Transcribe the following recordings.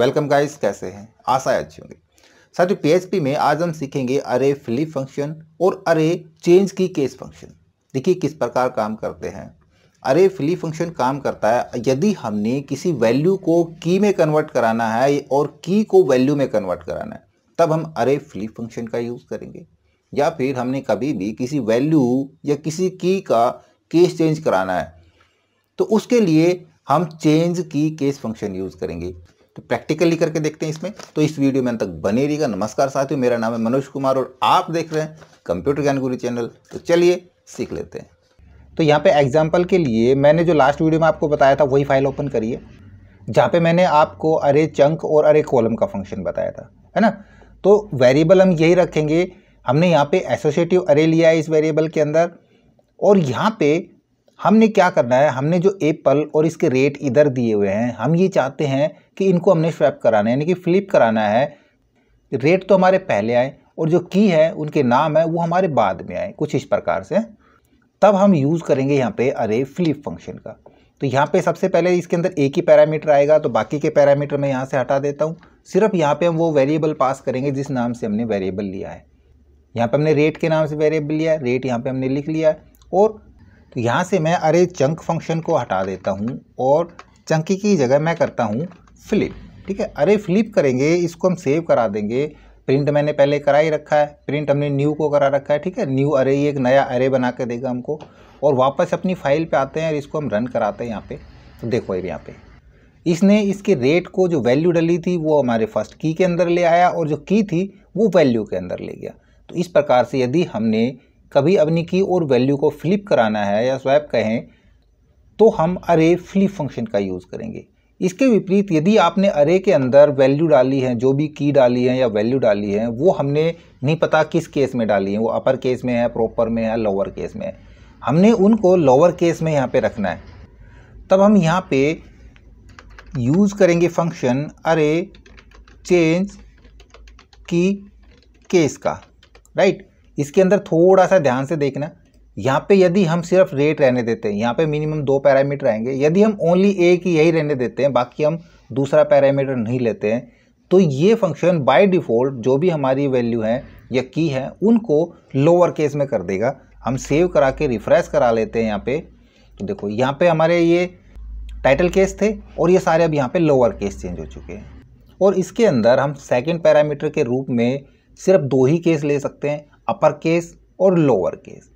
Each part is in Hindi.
वेलकम गाइस कैसे हैं आशा अच्छी होंगी साथियों पीएचपी में आज हम सीखेंगे अरे फ्लिप फंक्शन और अरे चेंज की केस फंक्शन देखिए किस प्रकार काम करते हैं अरे फ्लिप फंक्शन काम करता है यदि हमने किसी वैल्यू को की में कन्वर्ट कराना है और की को वैल्यू में कन्वर्ट कराना है तब हम अरे फ्लिप फंक्शन का यूज़ करेंगे या फिर हमने कभी भी किसी वैल्यू या किसी की का केस चेंज कराना है तो उसके लिए हम चेंज की केस फंक्शन यूज़ करेंगे तो प्रैक्टिकली करके देखते हैं इसमें तो इस वीडियो में अंत तक बने रहिएगा नमस्कार साथियों मेरा नाम है मनोज कुमार और आप देख रहे हैं कंप्यूटर ज्ञान गुरु चैनल तो चलिए सीख लेते हैं तो यहाँ पे एग्जाम्पल के लिए मैंने जो लास्ट वीडियो में आपको बताया था वही फाइल ओपन करिए जहाँ पे मैंने आपको अरे चंक और अरे कॉलम का फंक्शन बताया था है ना तो वेरिएबल हम यही रखेंगे हमने यहाँ पे एसोसिएटिव अरे लिया है इस वेरिएबल के अंदर और यहाँ पे हमने क्या करना है हमने जो एप्पल और इसके रेट इधर दिए हुए हैं हम ये चाहते हैं कि इनको हमने स्वैप कराना है यानी कि फ्लिप कराना है रेट तो हमारे पहले आए और जो की है उनके नाम है वो हमारे बाद में आए कुछ इस प्रकार से तब हम यूज़ करेंगे यहाँ पे अरे फ्लिप फंक्शन का तो यहाँ पे सबसे पहले इसके अंदर एक ही पैरामीटर आएगा तो बाकी के पैरामीटर मैं यहाँ से हटा देता हूँ सिर्फ यहाँ पे हम वो वेरिएबल पास करेंगे जिस नाम से हमने वेरिएबल लिया है यहाँ पे हमने रेट के नाम से वेरिएबल लिया है रेट यहाँ पे हमने लिख लिया है और तो यहाँ से मैं अरे चंक फंक्शन को हटा देता हूँ और चंकी की जगह मैं करता हूँ फ्लिप ठीक है अरे फ्लिप करेंगे इसको हम सेव करा देंगे प्रिंट मैंने पहले करा ही रखा है प्रिंट हमने न्यू को करा रखा है ठीक है न्यू अरे ये एक नया अरे बना के देगा हमको और वापस अपनी फाइल पे आते हैं और इसको हम रन कराते हैं यहाँ पे तो देखो ये यहाँ पे इसने इसके रेट को जो वैल्यू डली थी वो हमारे फर्स्ट की के अंदर ले आया और जो की थी वो वैल्यू के अंदर ले गया तो इस प्रकार से यदि हमने कभी अपनी की और वैल्यू को फ्लिप कराना है या स्वैप कहें तो हम अरे फ्लिप फंक्शन का यूज़ करेंगे इसके विपरीत यदि आपने अरे के अंदर वैल्यू डाली है जो भी की डाली है या वैल्यू डाली है वो हमने नहीं पता किस केस में डाली है वो अपर केस में है प्रॉपर में है लोअर केस में है हमने उनको लोअर केस में यहाँ पे रखना है तब हम यहाँ पे यूज़ करेंगे फंक्शन अरे चेंज की केस का राइट इसके अंदर थोड़ा सा ध्यान से देखना यहाँ पे यदि हम सिर्फ रेट रहने देते हैं यहाँ पे मिनिमम दो पैरामीटर आएंगे यदि हम ओनली एक की यही रहने देते हैं बाकी हम दूसरा पैरामीटर नहीं लेते हैं तो ये फंक्शन बाय डिफ़ॉल्ट जो भी हमारी वैल्यू है या की है उनको लोअर केस में कर देगा हम सेव करा के रिफ्रेश करा लेते हैं यहाँ पे तो देखो यहाँ पे हमारे ये टाइटल केस थे और ये सारे अब यहाँ पे लोअर केस चेंज हो चुके हैं और इसके अंदर हम सेकेंड पैरामीटर के रूप में सिर्फ दो ही केस ले सकते हैं अपर केस और लोअर केस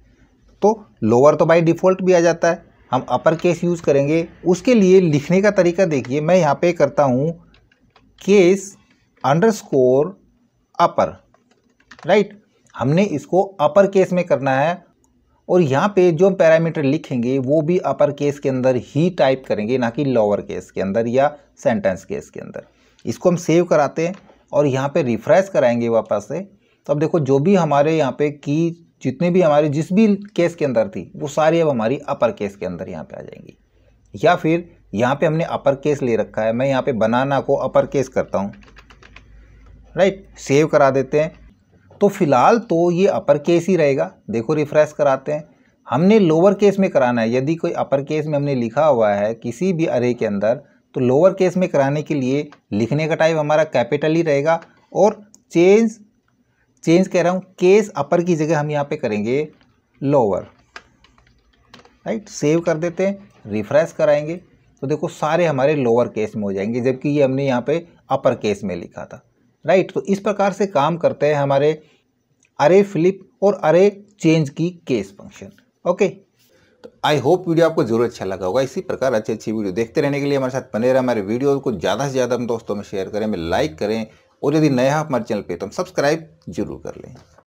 तो लोअर तो बाई डिफ़ॉल्ट भी आ जाता है हम अपर केस यूज़ करेंगे उसके लिए लिखने का तरीका देखिए मैं यहाँ पे करता हूँ case underscore upper right हमने इसको अपर केस में करना है और यहाँ पे जो हम पैरामीटर लिखेंगे वो भी अपर केस के अंदर ही टाइप करेंगे ना कि लोअर केस के अंदर या सेंटेंस केस के अंदर इसको हम सेव कराते हैं और यहाँ पे रिफ्रेश कराएंगे वापस से तो अब देखो जो भी हमारे यहाँ पे की जितने भी हमारे जिस भी केस के अंदर थी वो सारी अब हमारी अपर केस के अंदर यहाँ पे आ जाएंगी या फिर यहाँ पे हमने अपर केस ले रखा है मैं यहाँ पे बनाना को अपर केस करता हूँ राइट सेव करा देते हैं तो फिलहाल तो ये अपर केस ही रहेगा देखो रिफ्रेश कराते हैं हमने लोअर केस में कराना है यदि कोई अपर केस में हमने लिखा हुआ है किसी भी अरे के अंदर तो लोअर केस में कराने के लिए लिखने का टाइप हमारा कैपिटल ही रहेगा और चेंज चेंज कह रहा हूँ केस अपर की जगह हम यहाँ पे करेंगे लोअर राइट सेव कर देते हैं रिफ्रेश कराएंगे तो देखो सारे हमारे लोअर केस में हो जाएंगे जबकि ये हमने यहाँ पे अपर केस में लिखा था राइट तो इस प्रकार से काम करते हैं हमारे अरे फ्लिप और अरे चेंज की केस फंक्शन ओके तो आई होप वीडियो आपको जरूर अच्छा लगा होगा इसी प्रकार अच्छी अच्छी वीडियो देखते रहने के लिए हमारे साथ बने रहे हमारे वीडियो को ज़्यादा से ज़्यादा हम दोस्तों में शेयर करें हमें लाइक करें और यदि नया हमारे चैनल पे तो हम सब्सक्राइब जरूर कर लें